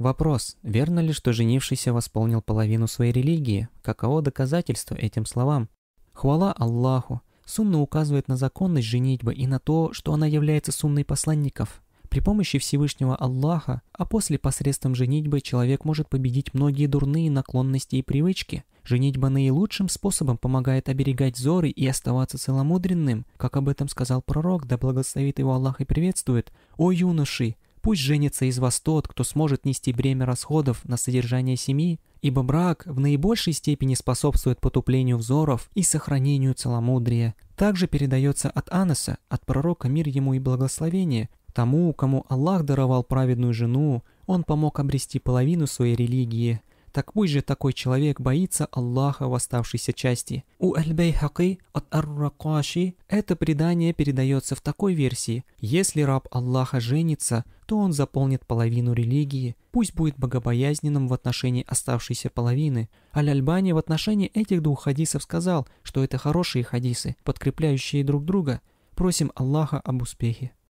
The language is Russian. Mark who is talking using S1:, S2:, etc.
S1: Вопрос, верно ли, что женившийся восполнил половину своей религии? Каково доказательство этим словам? Хвала Аллаху! Сунна указывает на законность женитьбы и на то, что она является сунной посланников. При помощи Всевышнего Аллаха, а после посредством женитьбы человек может победить многие дурные наклонности и привычки. Женитьба наилучшим способом помогает оберегать зоры и оставаться целомудренным, как об этом сказал пророк, да благословит его Аллах и приветствует. «О юноши, Пусть женится из вас тот, кто сможет нести бремя расходов на содержание семьи, ибо брак в наибольшей степени способствует потуплению взоров и сохранению целомудрия. Также передается от Анаса, от пророка мир ему и благословение, тому, кому Аллах даровал праведную жену, он помог обрести половину своей религии. Так пусть же такой человек боится Аллаха в оставшейся части. У Аль-Бейхаки от Ар-Ракаши это предание передается в такой версии. Если раб Аллаха женится – то он заполнит половину религии, пусть будет богобоязненным в отношении оставшейся половины. Аль-Альбани в отношении этих двух хадисов сказал, что это хорошие хадисы, подкрепляющие друг друга. Просим Аллаха об успехе.